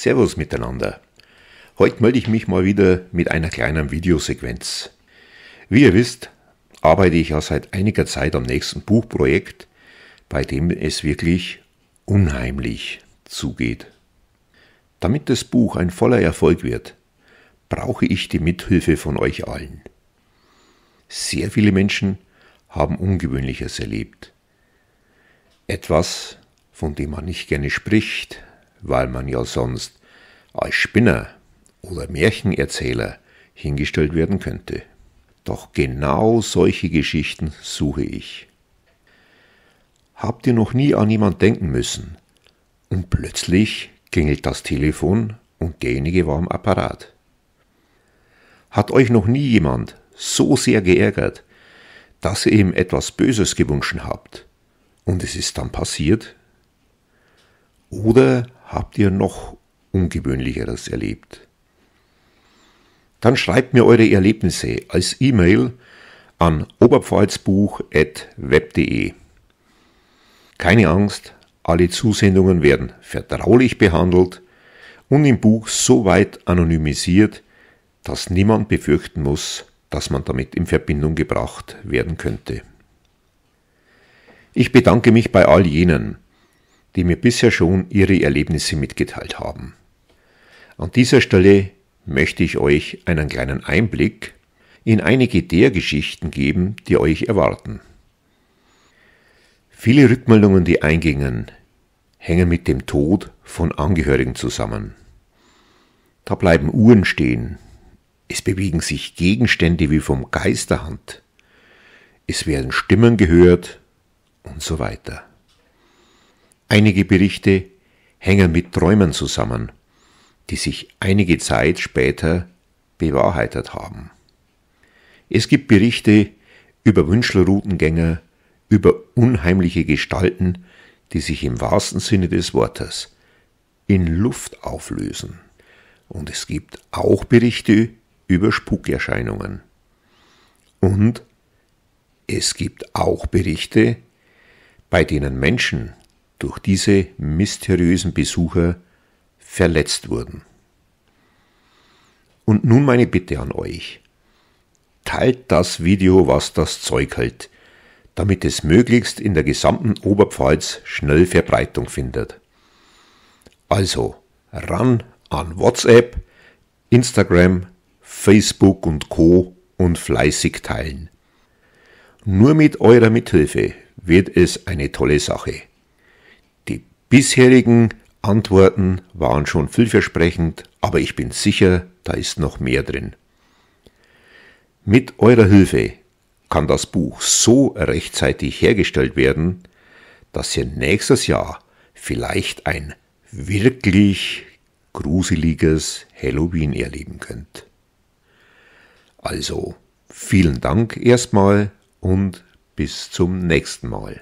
Servus miteinander. Heute melde ich mich mal wieder mit einer kleinen Videosequenz. Wie ihr wisst, arbeite ich ja seit einiger Zeit am nächsten Buchprojekt, bei dem es wirklich unheimlich zugeht. Damit das Buch ein voller Erfolg wird, brauche ich die Mithilfe von euch allen. Sehr viele Menschen haben Ungewöhnliches erlebt. Etwas, von dem man nicht gerne spricht, weil man ja sonst als Spinner oder Märchenerzähler hingestellt werden könnte. Doch genau solche Geschichten suche ich. Habt ihr noch nie an jemand denken müssen? Und plötzlich klingelt das Telefon und derjenige war am Apparat. Hat euch noch nie jemand so sehr geärgert, dass ihr ihm etwas Böses gewünscht habt und es ist dann passiert? Oder Habt ihr noch Ungewöhnlicheres erlebt? Dann schreibt mir eure Erlebnisse als E-Mail an oberpfalzbuch.web.de. Keine Angst, alle Zusendungen werden vertraulich behandelt und im Buch so weit anonymisiert, dass niemand befürchten muss, dass man damit in Verbindung gebracht werden könnte. Ich bedanke mich bei all jenen, die mir bisher schon ihre Erlebnisse mitgeteilt haben. An dieser Stelle möchte ich euch einen kleinen Einblick in einige der Geschichten geben, die euch erwarten. Viele Rückmeldungen, die eingingen, hängen mit dem Tod von Angehörigen zusammen. Da bleiben Uhren stehen, es bewegen sich Gegenstände wie vom Geisterhand, es werden Stimmen gehört und so weiter. Einige Berichte hängen mit Träumen zusammen, die sich einige Zeit später bewahrheitet haben. Es gibt Berichte über Wünschelroutengänger, über unheimliche Gestalten, die sich im wahrsten Sinne des Wortes in Luft auflösen. Und es gibt auch Berichte über Spukerscheinungen. Und es gibt auch Berichte, bei denen Menschen durch diese mysteriösen Besucher verletzt wurden. Und nun meine Bitte an euch. Teilt das Video, was das Zeug hält, damit es möglichst in der gesamten Oberpfalz schnell Verbreitung findet. Also ran an WhatsApp, Instagram, Facebook und Co. und fleißig teilen. Nur mit eurer Mithilfe wird es eine tolle Sache bisherigen Antworten waren schon vielversprechend, aber ich bin sicher, da ist noch mehr drin. Mit eurer Hilfe kann das Buch so rechtzeitig hergestellt werden, dass ihr nächstes Jahr vielleicht ein wirklich gruseliges Halloween erleben könnt. Also vielen Dank erstmal und bis zum nächsten Mal.